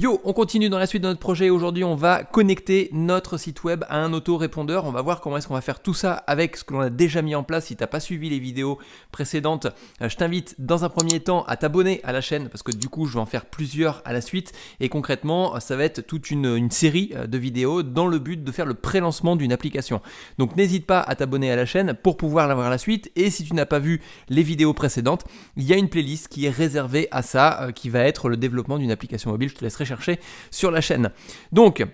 Yo, on continue dans la suite de notre projet. Aujourd'hui, on va connecter notre site web à un autorépondeur. On va voir comment est-ce qu'on va faire tout ça avec ce que l'on a déjà mis en place. Si tu n'as pas suivi les vidéos précédentes, euh, je t'invite dans un premier temps à t'abonner à la chaîne parce que du coup, je vais en faire plusieurs à la suite. Et concrètement, euh, ça va être toute une, une série euh, de vidéos dans le but de faire le pré-lancement d'une application. Donc n'hésite pas à t'abonner à la chaîne pour pouvoir la voir à la suite. Et si tu n'as pas vu les vidéos précédentes, il y a une playlist qui est réservée à ça, qui va être le développement d'une application mobile. Je te laisserai chercher sur la chaîne. Donc,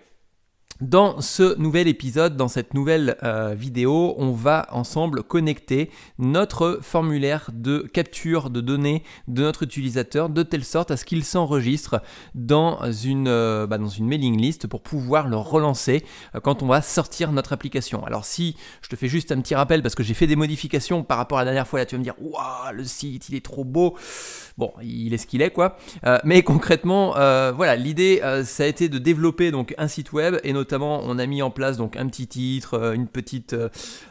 dans ce nouvel épisode, dans cette nouvelle euh, vidéo, on va ensemble connecter notre formulaire de capture de données de notre utilisateur de telle sorte à ce qu'il s'enregistre dans, euh, bah, dans une, mailing list pour pouvoir le relancer euh, quand on va sortir notre application. Alors si je te fais juste un petit rappel parce que j'ai fait des modifications par rapport à la dernière fois, là tu vas me dire waouh le site il est trop beau. Bon, il est ce qu'il est quoi. mais concrètement, voilà l'idée ça a été de développer donc un site web et notre notamment, on a mis en place donc un petit titre, euh, une petite, euh,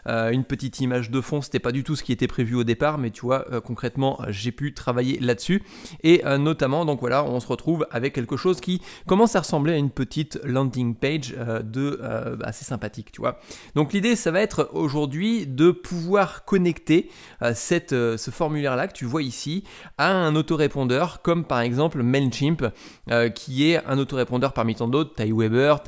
euh, une petite image de fond. C'était pas du tout ce qui était prévu au départ, mais tu vois, concrètement, j'ai pu travailler là-dessus. Et notamment, donc voilà, on se retrouve avec quelque chose qui commence à ressembler à une petite landing page de bah, assez sympathique, tu vois. Donc l'idée, ça va être aujourd'hui de pouvoir connecter cette, ce formulaire-là que tu vois ici à un autorépondeur, comme par exemple Mailchimp, qui est un autorépondeur parmi tant d'autres. T'as Weber,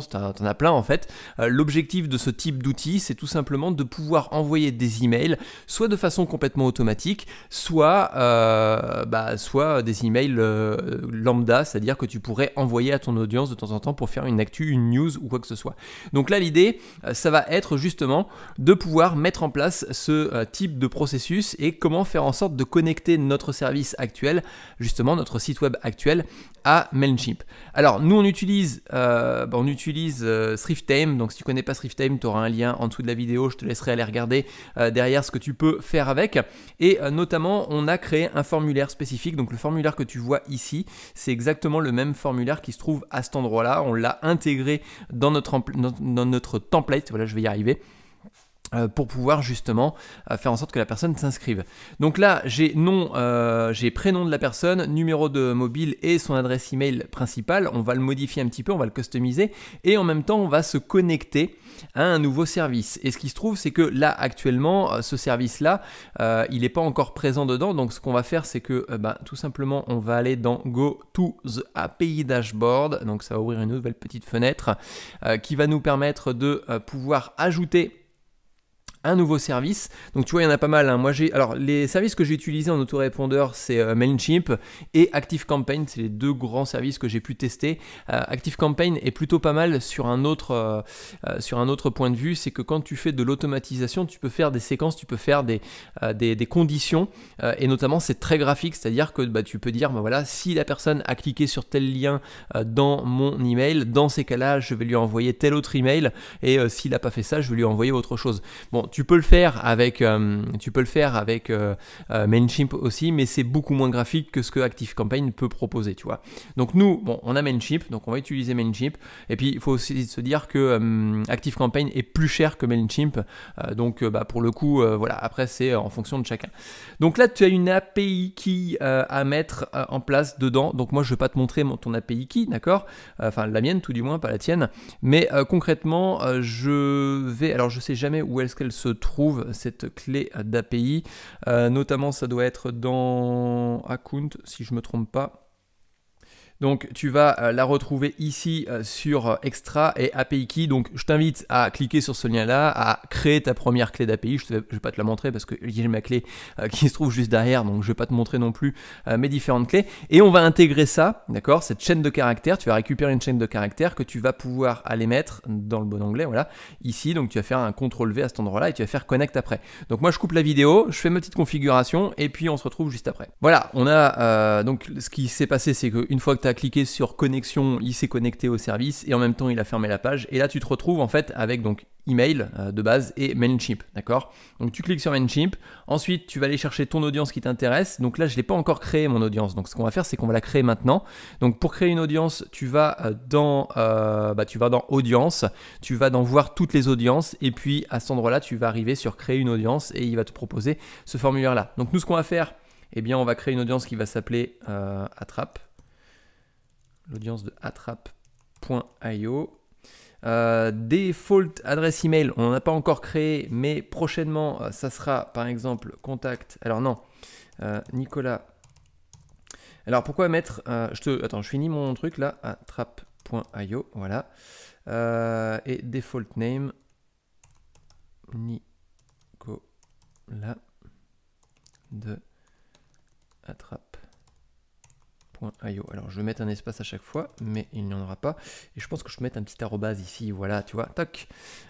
tu t'en as plein en fait. Euh, l'objectif de ce type d'outil, c'est tout simplement de pouvoir envoyer des emails, soit de façon complètement automatique, soit, euh, bah, soit des emails euh, lambda, c'est-à-dire que tu pourrais envoyer à ton audience de temps en temps pour faire une actu, une news ou quoi que ce soit. Donc là, l'idée, ça va être justement de pouvoir mettre en place ce type de processus et comment faire en sorte de connecter notre service actuel, justement notre site web actuel, à Mailchimp. Alors nous, on utilise, bah, on utilise utilise euh, Donc si tu connais pas time tu auras un lien en dessous de la vidéo. Je te laisserai aller regarder euh, derrière ce que tu peux faire avec. Et euh, notamment, on a créé un formulaire spécifique. Donc le formulaire que tu vois ici, c'est exactement le même formulaire qui se trouve à cet endroit-là. On l'a intégré dans notre, dans notre template. Voilà, je vais y arriver. Euh, pour pouvoir justement euh, faire en sorte que la personne s'inscrive. Donc là, j'ai nom, euh, j'ai prénom de la personne, numéro de mobile et son adresse email principale. On va le modifier un petit peu, on va le customiser et en même temps, on va se connecter à un nouveau service. Et ce qui se trouve, c'est que là, actuellement, ce service-là, il n'est pas encore présent dedans. Donc ce qu'on va faire, c'est que bah, tout simplement, on va aller dans Go to the API dashboard. Donc ça va ouvrir une nouvelle petite fenêtre qui va nous permettre de pouvoir ajouter un nouveau service. Donc tu vois, il y en a pas mal. Hein. Moi, j'ai alors les services que j'ai utilisés en autorépondeur, c'est euh, Mailchimp et ActiveCampaign. C'est les deux grands services que j'ai pu tester. Euh, ActiveCampaign est plutôt pas mal sur un autre euh, sur un autre point de vue, c'est que quand tu fais de l'automatisation, tu peux faire des séquences, tu peux faire des des, conditions et notamment c'est très graphique, c'est-à-dire que bah, tu peux dire bah, voilà si la personne a cliqué sur tel lien dans mon email, dans ces cas-là, je vais lui envoyer tel autre email et s'il n'a pas fait ça, je vais lui envoyer autre chose. Bon, tu peux le faire avec, euh, tu peux le faire avec euh, euh, Mailchimp aussi, mais c'est beaucoup moins graphique que ce que ActiveCampaign peut proposer, tu vois. Donc nous, bon, on a Mailchimp, donc on va utiliser Mailchimp. Et puis il faut aussi se dire que ActiveCampaign est plus cher que Mailchimp, donc bah, pour le coup, voilà. Après, c'est en fonction de chacun. Donc là, tu as une API qui à mettre en place dedans. Donc moi, je vais pas te montrer ton API qui, d'accord Enfin la mienne, tout du moins, pas la tienne. Mais concrètement, je vais, alors je sais jamais où est-ce qu'elle se trouve cette clé d'API. Euh, notamment, ça doit être dans Account, si je ne me trompe pas. Donc tu vas euh, la retrouver ici euh, sur euh, Extra et API Key. Donc je t'invite à cliquer sur ce lien-là, à créer ta première clé d'API. Je ne vais pas te la montrer parce que j'ai ma clé qui se trouve juste derrière, donc je ne vais pas te montrer non plus mes différentes clés. Et on va intégrer ça, d'accord, cette chaîne de caractères. Tu vas récupérer une chaîne de caractères que tu vas pouvoir aller mettre dans le bon anglais, voilà, ici. Donc tu vas faire un CTRL V à cet endroit-là et tu vas faire connect après. Donc moi je coupe la vidéo, je fais ma petite configuration et puis on se retrouve juste après. Voilà, on a donc ce qui s'est passé, c'est qu'une fois que tu Cliquer cliqué sur connexion, il s'est connecté au service et en même temps il a fermé la page. Et là tu te retrouves en fait avec donc email euh, de base et Mailchimp, d'accord Donc tu cliques sur Mailchimp, ensuite tu vas aller chercher ton audience qui t'intéresse. Donc là, je n'ai l'ai pas encore créé mon audience. Donc ce qu'on va faire, c'est qu'on va la créer maintenant. Donc pour créer une audience, tu vas euh, dans euh, bah, tu vas dans audience, tu vas dans voir toutes les audiences et puis à cet endroit-là, tu vas arriver sur créer une audience et il va te proposer ce formulaire là. Donc nous ce qu'on va faire, eh bien on va créer une audience qui va s'appeler attrape l'audience de attrape.io. Euh, default adresse email, on n'a pas encore créé, mais prochainement, euh, ça sera par exemple contact. Alors non, euh, Nicolas. Alors pourquoi mettre. je te, attends, je finis mon truc là, attrape.io, voilà. et default name, Nicolas de attrape. Alors je vais mettre un espace à chaque fois, mais il n'y en aura pas. Et je pense que je vais mettre un petit arrobase ici, voilà, tu vois, toc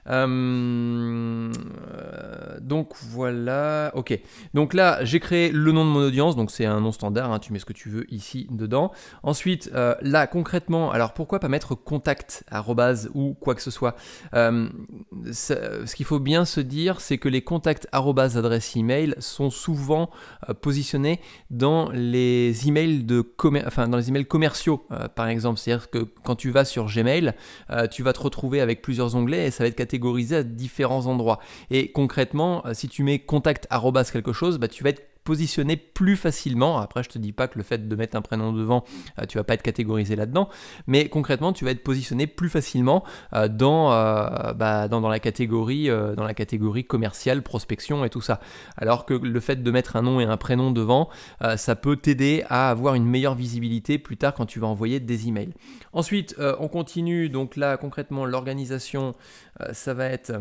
hum, euh, donc voilà, ok. Donc là, j'ai créé le nom de mon audience, donc c'est un nom standard, hein, tu mets ce que tu veux ici dedans. Ensuite, euh, là concrètement, alors pourquoi pas mettre contact, arrobase ou quoi que ce soit hum, Ce qu'il faut bien se dire, c'est que les contacts arrobase adresse email sont souvent euh, positionnés dans les emails de commerce enfin, dans les emails commerciaux, euh, par exemple. C'est-à-dire que quand tu vas sur Gmail, euh, tu vas te retrouver avec plusieurs onglets et ça va être catégorisé à différents endroits. Et concrètement, euh, si tu mets contact quelque chose, bah, tu vas être positionner plus facilement. Après, je te dis pas que le fait de mettre un prénom devant, euh, tu vas pas être catégorisé là-dedans, mais concrètement, tu vas être positionné plus facilement euh, euh, bah, dans, la catégorie, dans la catégorie commerciale, prospection et tout ça. Alors que le fait de mettre un nom et un prénom devant, ça peut t'aider à avoir une meilleure visibilité plus tard quand tu vas envoyer des emails. Ensuite, on continue, donc là concrètement, l'organisation, ça va être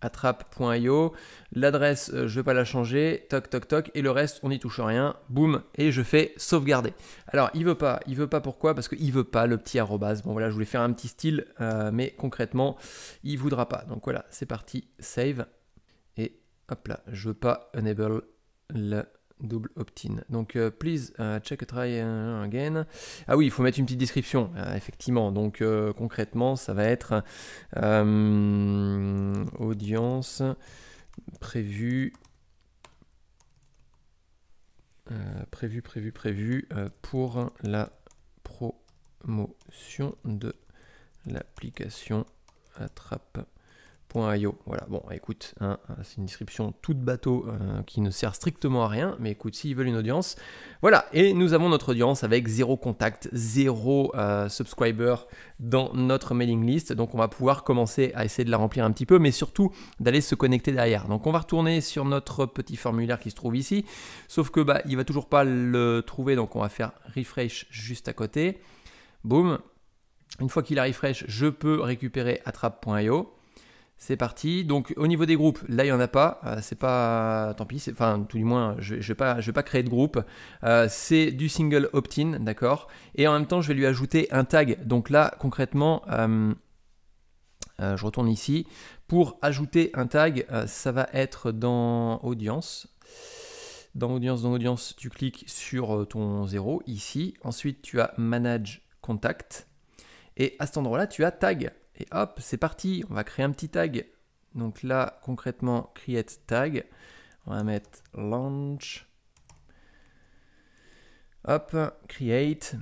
attrape.io. L'adresse, euh, je ne vais pas la changer, toc toc toc, et le reste, on n'y touche rien, boum, et je fais sauvegarder. Alors, il veut pas, il veut pas pourquoi Parce qu'il veut pas le petit arrobase. Bon voilà, je voulais faire un petit style, euh, mais concrètement, il voudra pas. Donc voilà, c'est parti, save, et hop là, je veux pas enable le Double opt-in. Donc, euh, please euh, check try again. Ah oui, il faut mettre une petite description, euh, effectivement. Donc, concrètement, ça va être audience prévue. prévu, prévu, prévu pour la promotion de l'application Attrape voilà, bon, écoute, hein, c'est une description toute bateau euh, qui ne sert strictement à rien, mais écoute, s'ils veulent une audience, voilà. Et nous avons notre audience avec zéro contact, zéro euh, subscriber dans notre mailing list. Donc, on va pouvoir commencer à essayer de la remplir un petit peu, mais surtout d'aller se connecter derrière. Donc, on va retourner sur notre petit formulaire qui se trouve ici, sauf que bah, il va toujours pas le trouver, donc on va faire refresh juste à côté. Boum. Une fois qu'il a refresh, je peux récupérer attrape.io. C'est parti. Donc au niveau des groupes, là il n'y en a pas. Euh, c'est pas. Tant pis, enfin tout du moins, je ne vais, pas, créer de groupe. Euh, c'est du single opt-in, d'accord Et en même temps, je vais lui ajouter un tag. Donc là, concrètement, euh, je retourne ici. Pour ajouter un tag, ça va être dans Audience. Dans Audience, dans Audience, tu cliques sur ton zéro, ici. Ensuite, tu as Manage Contact. Et à cet endroit-là, tu as Tag. Et hop, c'est parti, on va créer un petit tag. Donc là, concrètement, create tag. On va mettre launch. Hop, create.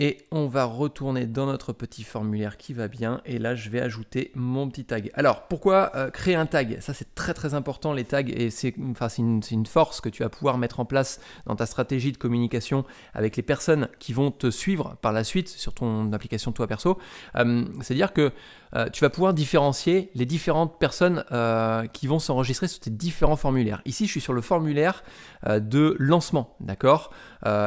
Et on va retourner dans notre petit formulaire qui va bien. Et là, je vais ajouter mon petit tag. Alors, pourquoi euh, créer un tag Ça, c'est très très important, les tags. Et c'est enfin, une, force que tu vas pouvoir mettre en place dans ta stratégie de communication avec les personnes qui vont te suivre par la suite sur ton application Toi Perso. Euh, c'est-à-dire que euh, tu vas pouvoir différencier les différentes personnes qui vont s'enregistrer sur tes différents formulaires. Ici, je suis sur le formulaire de lancement, d'accord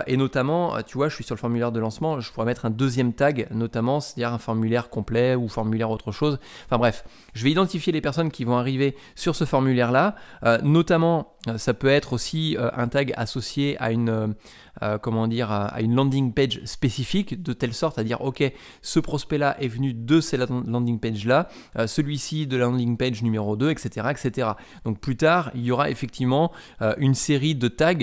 Et notamment, tu vois, je suis sur le formulaire de lancement je pourrais mettre un deuxième tag notamment, c'est-à-dire un formulaire complet ou formulaire autre chose. Enfin bref, je vais identifier les personnes qui vont arriver sur ce formulaire-là, euh, notamment euh, ça peut être aussi euh, un tag associé à une, euh, comment dire, à une landing page spécifique, de telle sorte à dire, ok, ce prospect-là est venu de cette landing page-là, celui-ci de la landing page numéro 2, etc., etc. Donc plus tard, il y aura effectivement une série de tags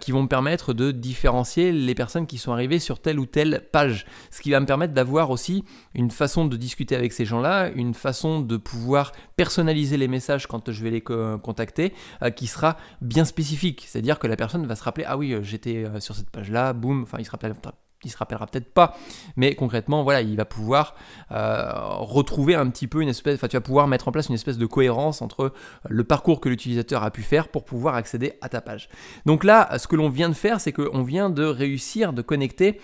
qui vont me permettre de différencier les personnes qui sont arrivées sur telle ou telle page, ce qui va me permettre d'avoir aussi une façon de discuter avec ces gens-là, une façon de pouvoir personnaliser les messages quand je vais les contacter, qui sera bien spécifique. C'est-à-dire que la personne va se rappeler, ah oui, euh, j'étais euh, sur cette page-là, boum, enfin, il se il se rappellera peut-être pas, mais concrètement, voilà, il va pouvoir euh, retrouver un petit peu une espèce, enfin, tu vas pouvoir mettre en place une espèce de cohérence entre le parcours que l'utilisateur a pu faire pour pouvoir accéder à ta page. Donc là, ce que l'on vient de faire, c'est qu'on vient de réussir de connecter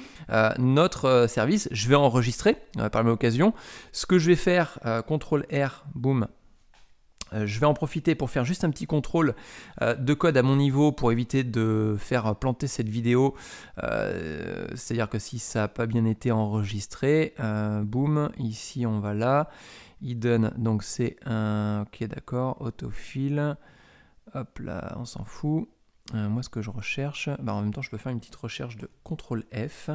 notre service. Je vais enregistrer la par occasion. Ce que je vais faire, CTRL R, boum, euh, je vais en profiter pour faire juste un petit contrôle euh, de code à mon niveau pour éviter de faire planter cette vidéo. Euh, c'est-à-dire que si ça n'a pas bien été enregistré, boum, ici on va là. Hidden, donc c'est un... Ok, d'accord, autofile. Hop là, on s'en fout. moi, ce que je recherche, bah, en même temps, je peux faire une petite recherche de CTRL F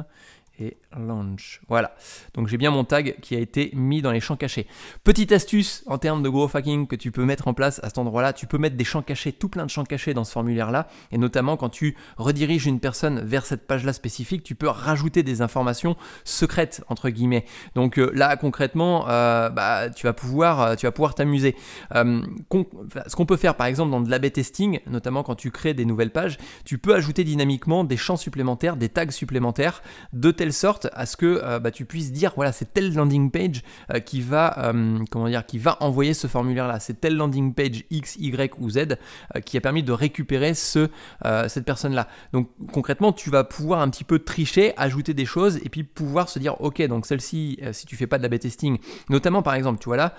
et launch. Voilà. Donc j'ai bien mon tag qui a été mis dans les champs cachés. Petite astuce en termes de growth hacking que tu peux mettre en place à cet endroit-là. Tu peux mettre des champs cachés, tout plein de champs cachés dans ce formulaire-là. Et notamment quand tu rediriges une personne vers cette page-là spécifique, tu peux rajouter des informations secrètes entre guillemets. Donc euh, là concrètement, euh, bah, tu vas pouvoir, euh, tu vas pouvoir t'amuser. ce qu'on peut faire par exemple dans de l'AB testing, notamment quand tu crées des nouvelles pages, tu peux ajouter dynamiquement des champs supplémentaires, des tags supplémentaires de telle sorte à ce que euh, bah, tu puisses dire voilà c'est telle landing page euh, qui va euh, comment dire qui va envoyer ce formulaire là c'est telle landing page X Y ou Z qui a permis de récupérer ce cette personne là donc concrètement tu vas pouvoir un petit peu tricher ajouter des choses et puis pouvoir se dire ok donc celle-ci si tu fais pas de la B-testing notamment par exemple tu vois là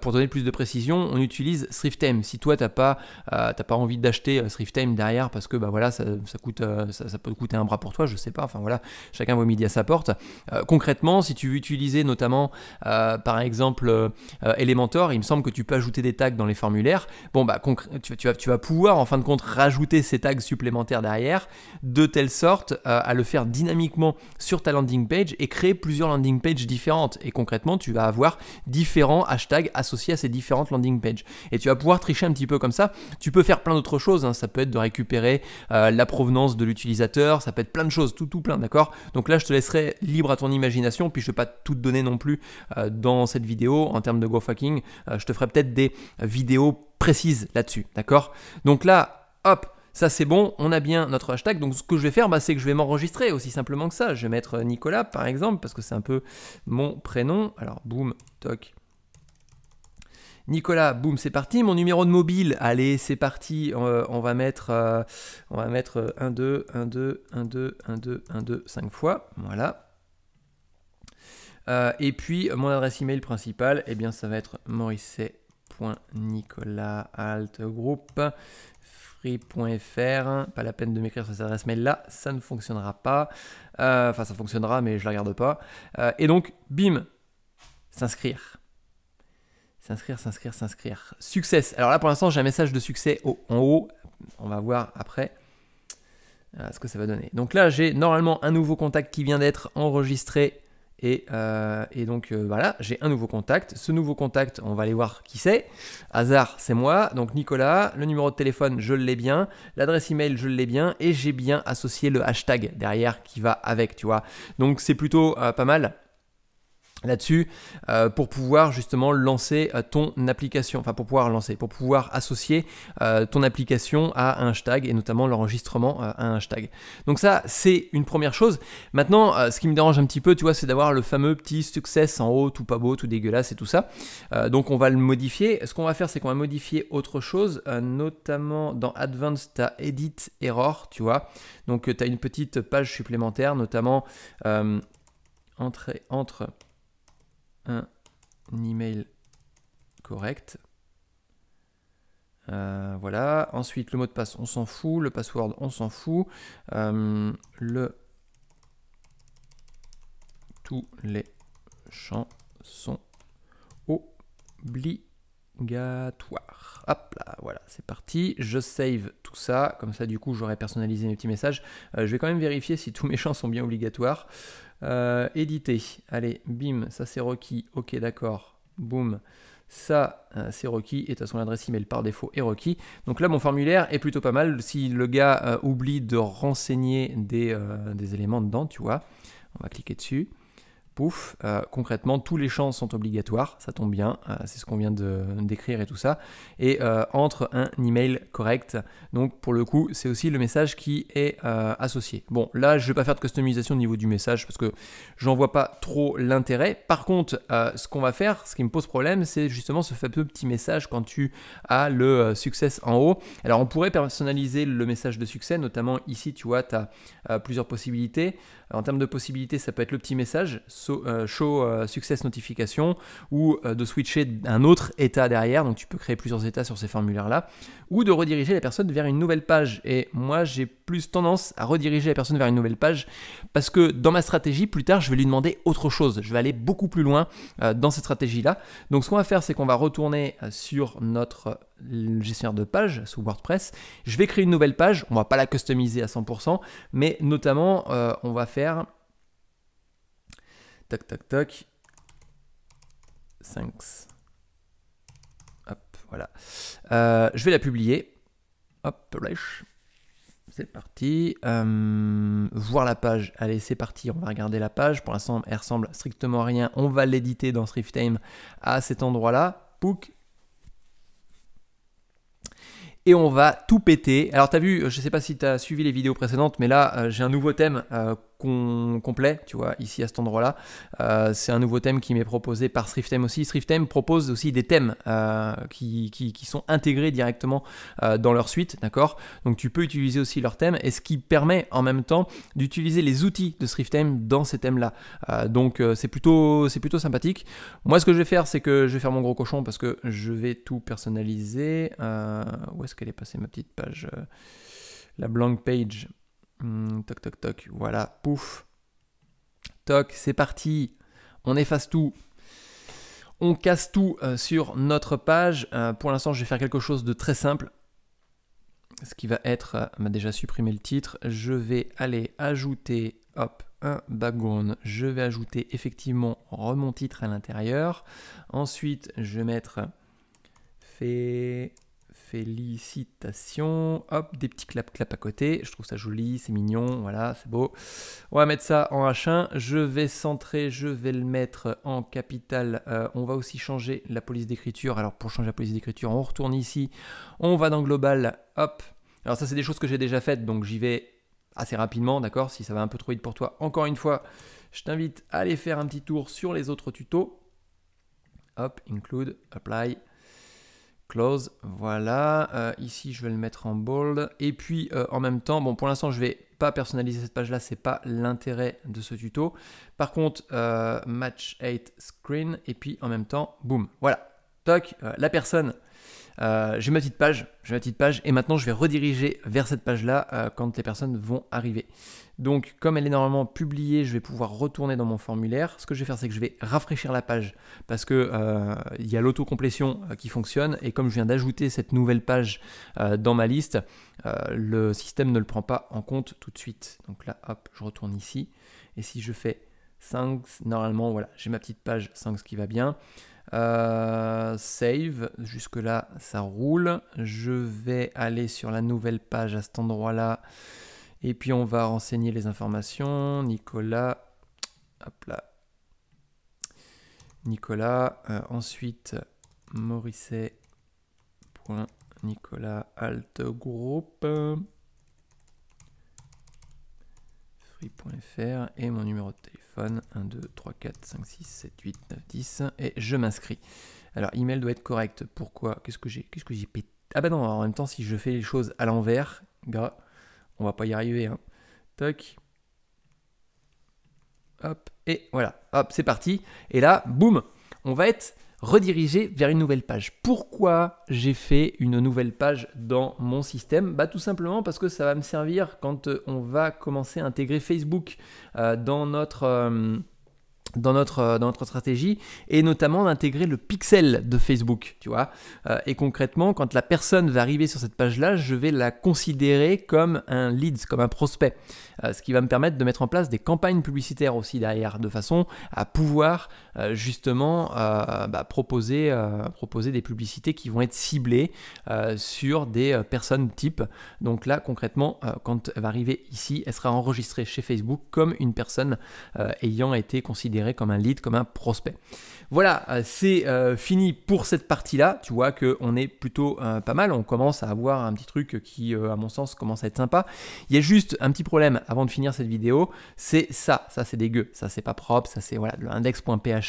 pour donner plus de précision on utilise SwiftTime si toi t'as pas t'as pas envie d'acheter SwiftTime derrière parce que bah voilà ça, coûte ça, peut coûter un bras pour toi je sais pas enfin voilà chacun vaut midi sa porte. Euh, concrètement, si tu veux utiliser notamment, euh, par exemple, euh, Elementor, il me semble que tu peux ajouter des tags dans les formulaires. Bon, bah, tu, tu, vas, tu vas pouvoir, en fin de compte, rajouter ces tags supplémentaires derrière, de telle sorte à le faire dynamiquement sur ta landing page et créer plusieurs landing pages différentes. Et concrètement, tu vas avoir différents hashtags associés à ces différentes landing pages. Et tu vas pouvoir tricher un petit peu comme ça. Tu peux faire plein d'autres choses. Hein. Ça peut être de récupérer la provenance de l'utilisateur. Ça peut être plein de choses, tout, tout plein, d'accord Donc là, je te laisserai libre à ton imagination, puis je ne vais pas tout te donner non plus euh, dans cette vidéo en termes de GoFucking, fucking euh, je te ferai peut-être des vidéos précises là-dessus, d'accord Donc là, hop, ça c'est bon, on a bien notre hashtag. Donc ce que je vais faire, bah, c'est que je vais m'enregistrer aussi simplement que ça. Je vais mettre euh, Nicolas par exemple, parce que c'est un peu mon prénom. Alors boum, toc, Nicolas, boum, c'est parti. Mon numéro de mobile, allez, c'est parti. Euh, on, va mettre, euh, on va mettre 1, 2, 1, 2, 1, 2, 1, 2, 1, 2, 5 fois. Voilà. Euh, et puis, mon adresse email principale, eh bien, ça va être moricet.nicolas.altgroup Pas la peine de m'écrire sur cette adresse mail là, ça ne fonctionnera pas. Enfin, ça fonctionnera, mais je la regarde pas. et donc, bim, s'inscrire. S'inscrire, s'inscrire, s'inscrire. Succès. Alors là, pour l'instant, j'ai un message de succès en haut. On va voir après euh, ce que ça va donner. Donc là, j'ai normalement un nouveau contact qui vient d'être enregistré. Et, euh, donc euh, voilà, j'ai un nouveau contact. Ce nouveau contact, on va aller voir qui c'est. Hasard, c'est moi. Donc Nicolas, le numéro de téléphone, je l'ai bien. L'adresse email, je l'ai bien. Et j'ai bien associé le hashtag derrière qui va avec, tu vois. Donc c'est plutôt pas mal là-dessus euh, pour pouvoir justement lancer euh, ton application, enfin pour pouvoir lancer, pour pouvoir associer euh, ton application à un hashtag et notamment l'enregistrement à un hashtag. Donc ça, c'est une première chose. Maintenant, ce qui me dérange un petit peu, tu vois, c'est d'avoir le fameux petit succès en haut, tout pas beau, tout dégueulasse et tout ça. donc on va le modifier. Ce qu'on va faire, c'est qu'on va modifier autre chose, notamment dans Advanced, tu as Edit Error, tu vois. Donc tu as une petite page supplémentaire, notamment entrée entre un email correct. Euh, voilà, ensuite le mot de passe on s'en fout, le password on s'en fout, euh, le tous les champs sont obligatoires. Hop là, voilà, c'est parti. Je save tout ça, comme ça du coup j'aurai personnalisé mes petits messages. Euh, je vais quand même vérifier si tous mes champs sont bien obligatoires. Euh, éditer. Allez, bim, ça c'est requis. Ok, d'accord. Boum. Ça, euh, c'est requis. Et de toute façon, l'adresse email par défaut est requis. Donc là, mon formulaire est plutôt pas mal. Si le gars euh, oublie de renseigner des, des, éléments dedans, tu vois, on va cliquer dessus pouf, euh, concrètement, tous les champs sont obligatoires, ça tombe bien, euh, c'est ce qu'on vient de d'écrire et tout ça, et euh, entre un email correct. Donc pour le coup, c'est aussi le message qui est associé. Bon, là, je ne vais pas faire de customisation au niveau du message parce que j'en vois pas trop l'intérêt. Par contre, ce qu'on va faire, ce qui me pose problème, c'est justement ce fameux petit message quand tu as le succès en haut. Alors on pourrait personnaliser le message de succès, notamment ici, tu vois, tu as plusieurs possibilités. En termes de possibilités, ça peut être le petit message euh, show euh, success notification ou euh, de switcher un autre état derrière. Donc tu peux créer plusieurs états sur ces formulaires-là ou de rediriger la personne vers une nouvelle page. Et moi, j'ai plus tendance à rediriger la personne vers une nouvelle page parce que dans ma stratégie, plus tard, je vais lui demander autre chose. Je vais aller beaucoup plus loin dans cette stratégie-là. Donc ce qu'on va faire, c'est qu'on va retourner sur notre le gestionnaire de page sous WordPress. Je vais créer une nouvelle page, on va pas la customiser à 100%, mais notamment euh, on va faire tac toc, toc, 5 hop voilà. Euh, je vais la publier. Hop, publish. C'est parti. Euh, voir la page. Allez, c'est parti. On va regarder la page. Pour l'instant, elle ressemble strictement à rien. On va l'éditer dans Thrift à cet endroit-là. Pouc et on va tout péter. Alors t'as vu, je sais pas si t'as suivi les vidéos précédentes, mais là euh, j'ai un nouveau thème euh, complet, tu vois, ici à cet endroit-là. Euh, c'est un nouveau thème qui m'est proposé par SwiftTime aussi. SwiftTime propose aussi des thèmes euh, qui, sont intégrés directement euh, dans leur suite, d'accord Donc tu peux utiliser aussi leurs thèmes et ce qui permet en même temps d'utiliser les outils de SwiftTime dans ces thèmes-là. donc c'est plutôt, plutôt sympathique. Moi, ce que je vais faire, c'est que je vais faire mon gros cochon parce que je vais tout personnaliser. où est-ce qu'elle est passée ma petite page La blank page. Hmm, toc, toc, toc. Voilà, pouf. Toc, c'est parti. On efface tout. On casse tout euh, sur notre page. Euh, pour l'instant, je vais faire quelque chose de très simple. Ce qui va être, euh, m'a déjà supprimé le titre. Je vais aller ajouter, hop, un background. Je vais ajouter effectivement remont titre à l'intérieur. Ensuite, je vais mettre fait Félicitations. Hop, des petits clap-clap à côté. Je trouve ça joli, c'est mignon. Voilà, c'est beau. On va mettre ça en H1. Je vais centrer, je vais le mettre en capital. Euh, on va aussi changer la police d'écriture. Alors, pour changer la police d'écriture, on retourne ici. On va dans global. Hop. Alors, ça, c'est des choses que j'ai déjà faites. Donc, j'y vais assez rapidement, d'accord Si ça va un peu trop vite pour toi, encore une fois, je t'invite à aller faire un petit tour sur les autres tutos. Hop, include, apply close. Voilà, euh, ici je vais le mettre en bold. Et puis euh, en même temps, bon pour l'instant je vais pas personnaliser cette page là, c'est pas l'intérêt de ce tuto. Par contre, euh, match 8 screen et puis en même temps, boum, voilà. Toc, la personne euh, j'ai ma petite page, j'ai ma petite page, et maintenant je vais rediriger vers cette page-là euh, quand les personnes vont arriver. Donc, comme elle est normalement publiée, je vais pouvoir retourner dans mon formulaire. Ce que je vais faire, c'est que je vais rafraîchir la page parce que euh, il y a l'autocomplétion qui fonctionne, et comme je viens d'ajouter cette nouvelle page dans ma liste, le système ne le prend pas en compte tout de suite. Donc là, hop, je retourne ici, et si je fais 5, normalement, voilà, j'ai ma petite page 5 qui va bien. Euh, save, jusque-là ça roule. Je vais aller sur la nouvelle page à cet endroit-là. Et puis on va renseigner les informations. Nicolas, hop là. Nicolas, euh, ensuite Morisset. Nicolas Alt Group. fr et mon numéro de téléphone 1, 2, 3, 4, 5, 6, 7, 8, 9, 10 et je m'inscris. Alors, email doit être correct. Pourquoi Qu'est-ce que j'ai Qu'est-ce que j'ai pété Ah bah non, en même temps, si je fais les choses à l'envers, gars, on va pas y arriver. Hein. Toc. Hop, et voilà. Hop, c'est parti. Et là, boum, on va être rediriger vers une nouvelle page. Pourquoi j'ai fait une nouvelle page dans mon système Bah tout simplement parce que ça va me servir quand euh, on va commencer à intégrer Facebook euh, dans notre euh, dans notre, dans notre stratégie et notamment d'intégrer le pixel de Facebook, tu vois. et concrètement, quand la personne va arriver sur cette page-là, je vais la considérer comme un lead, comme un prospect, ce qui va me permettre de mettre en place des campagnes publicitaires aussi derrière, de façon à pouvoir euh, justement euh, bah, euh, proposer, des publicités qui vont être ciblées sur des personnes type, Donc là, concrètement, quand elle va arriver ici, elle sera enregistrée chez Facebook comme une personne ayant été considérée comme un lead, comme un prospect. Voilà, c'est fini pour cette partie-là. Tu vois qu'on est plutôt pas mal. On commence à avoir un petit truc qui, à mon sens, commence à être sympa. Il y a juste un petit problème avant de finir cette vidéo. C'est ça. Ça, c'est dégueu. Ça, c'est pas propre. Ça, c'est voilà, l'index.ph.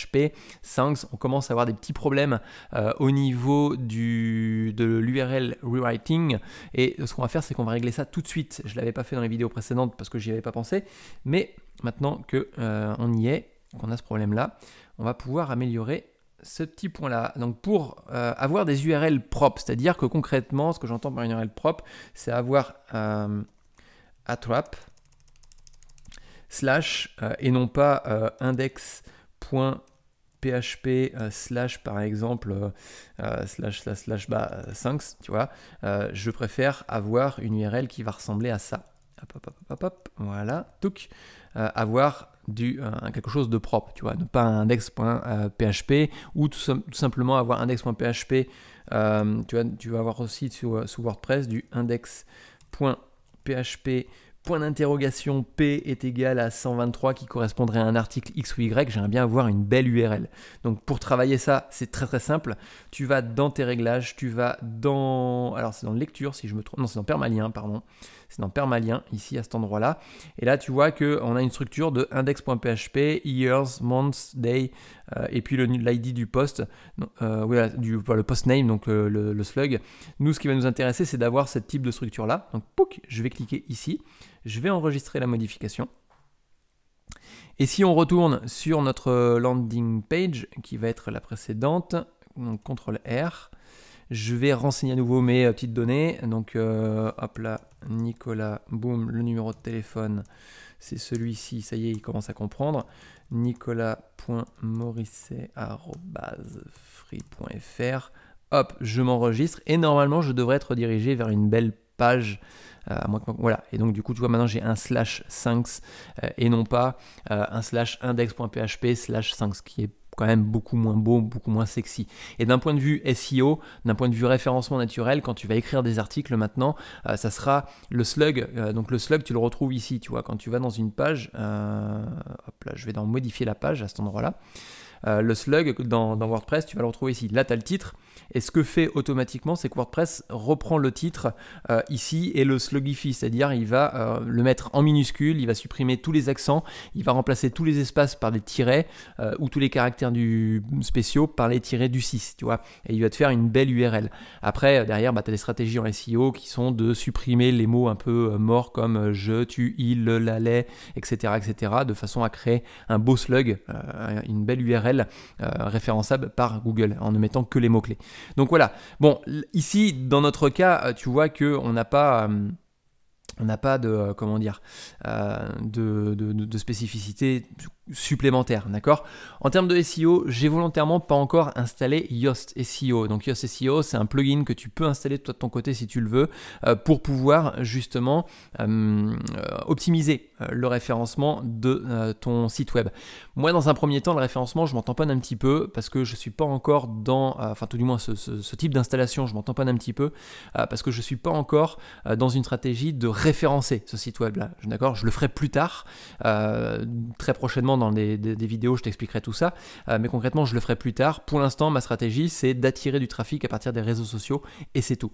5, on commence à avoir des petits problèmes euh, au niveau du, de l'URL rewriting. Et ce qu'on va faire, c'est qu'on va régler ça tout de suite. Je l'avais pas fait dans les vidéos précédentes parce que j'y avais pas pensé. Mais maintenant que euh, on y est, qu'on a ce problème-là, on va pouvoir améliorer ce petit point-là. Donc pour euh, avoir des URL propres, c'est-à-dire que concrètement, ce que j'entends par une URL propre, c'est avoir euh, slash et non pas index php euh, slash par exemple euh, euh, slash slash slash 5 bah, tu vois je préfère avoir une url qui va ressembler à ça voilà touc avoir du, quelque chose de propre, tu vois, ne pas un index.php ou tout, simplement avoir index.php. tu, vas, tu vas avoir aussi sous, sous WordPress du index.php point d'interrogation P est égal à 123 qui correspondrait à un article X ou Y, j'aimerais bien avoir une belle URL. Donc pour travailler ça, c'est très très simple. Tu vas dans tes réglages, tu vas dans... Alors c'est dans lecture si je me trompe. Non, c'est dans permalien, pardon c'est dans permalien ici à cet endroit-là. Et là, tu vois qu'on a une structure de index.php, years, months, day, euh, et puis l'ID du post, euh, du, le post name, donc euh, le, slug. Nous, ce qui va nous intéresser, c'est d'avoir ce type de structure-là. Donc, pouc, je vais cliquer ici, je vais enregistrer la modification. Et si on retourne sur notre landing page, qui va être la précédente, donc CTRL R, je vais renseigner à nouveau mes euh, petites données. Donc, euh, hop là, Nicolas, boum, le numéro de téléphone, c'est celui-ci. Ça y est, il commence à comprendre. Nicolas.morisset.free.fr. Hop, je m'enregistre et normalement, je devrais être dirigé vers une belle page euh, voilà. Et donc, du coup, tu vois, maintenant j'ai un slash 5 euh, et non pas euh, un slash index.php slash 5, qui est quand même beaucoup moins beau, beaucoup moins sexy. Et d'un point de vue SEO, d'un point de vue référencement naturel, quand tu vas écrire des articles maintenant, ça sera le slug. donc le slug, tu le retrouves ici, tu vois, quand tu vas dans une page, hop là, je vais dans modifier la page à cet endroit-là. le slug dans, dans, WordPress, tu vas le retrouver ici. Là, tu as le titre, et ce que fait automatiquement, c'est que WordPress reprend le titre euh, ici et le slugifie, c'est-à-dire il va euh, le mettre en minuscule, il va supprimer tous les accents, il va remplacer tous les espaces par des tirets euh, ou tous les caractères du spéciaux par les tirets du 6, tu vois. Et il va te faire une belle URL. Après, derrière, bah, tu as des stratégies en SEO qui sont de supprimer les mots un peu morts comme je, tu, il, la, etc., etc., de façon à créer un beau slug, une belle URL référençable par Google en ne mettant que les mots-clés. Donc voilà. Bon, ici, dans notre cas, euh, tu vois qu'on n'a pas euh, on n'a pas de euh, comment dire de, de, spécificité supplémentaire, d'accord En termes de SEO, j'ai volontairement pas encore installé Yoast SEO. Donc Yoast SEO, c'est un plugin que tu peux installer toi de ton côté si tu le veux, euh, pour pouvoir justement euh, optimiser euh, le référencement de ton site web. Moi, dans un premier temps, le référencement, je m'en tamponne un petit peu parce que je suis pas encore dans, enfin tout du moins ce, ce type d'installation, je m'en tamponne un petit peu parce que je suis pas encore dans une stratégie de référencer ce site web là. D'accord Je le ferai plus tard, très prochainement dans des, vidéos, je t'expliquerai tout ça, euh, mais concrètement, je le ferai plus tard. Pour l'instant, ma stratégie, c'est d'attirer du trafic à partir des réseaux sociaux et c'est tout.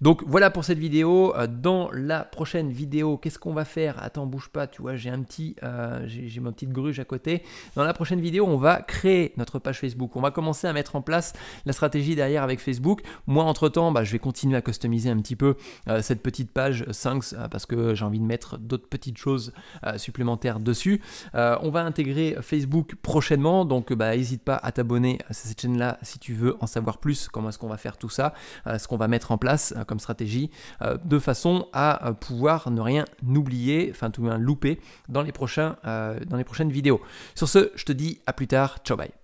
Donc voilà pour cette vidéo. Euh, dans la prochaine vidéo, qu'est-ce qu'on va faire Attends, bouge pas, tu vois, j'ai un petit, euh, j'ai ma petite gruge à côté. Dans la prochaine vidéo, on va créer notre page Facebook. On va commencer à mettre en place la stratégie derrière avec Facebook. Moi, entre-temps, bah, je vais continuer à customiser un petit peu cette petite page 5 parce que j'ai envie de mettre d'autres petites choses supplémentaires dessus. on va intégrer intégrer Facebook prochainement, donc bah, n'hésite pas à t'abonner à cette chaîne-là si tu veux en savoir plus, comment est-ce qu'on va faire tout ça, euh, ce qu'on va mettre en place euh, comme stratégie, euh, de façon à pouvoir ne rien oublier, enfin tout bien louper dans les, prochains, dans les prochaines vidéos. Sur ce, je te dis à plus tard, ciao bye